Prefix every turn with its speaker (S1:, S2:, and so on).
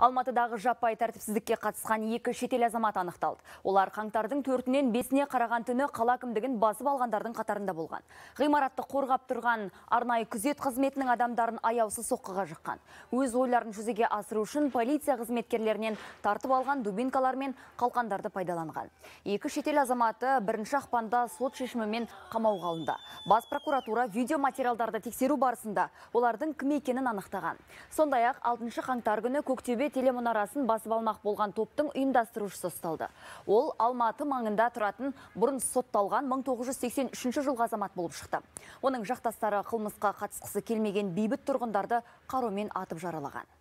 S1: Алматыдағы жаппай тәртіпсіздікке қатысқан екі шетел азамат анықталды. Олар қаңтардың төртінен бесіне қараған түні қала кімдігін басып алғандардың қатарында болған. Ғимаратты қорғап тұрған арнайы күзет қызметінің адамдарын аяусыз соққыға жыққан. Өз ойларын жүзеге асыру үшін полиция қызметкерлерінен тартып алған дубинкалар мен қалқандарды пайдаланған. Екі шетел азаматы бірінші ақпанда сот шешімімен қамауға алынды. Бас прокуратура видео материалдарды тексеру барысында олардың кім екенін анықтаған. Сондай ақ 6 қаңтар күні көктөбе телемонарасын басып алмақ болған топтың ұйымдастырушысы ұсталды. Ол Алматы маңында тұратын бұрын сотталған 1983 жылғы азамат болып шықты. Оның жақтастары қылмысқа қатысқысы келмеген бейбіт тұрғындарды қарумен атып жаралаған.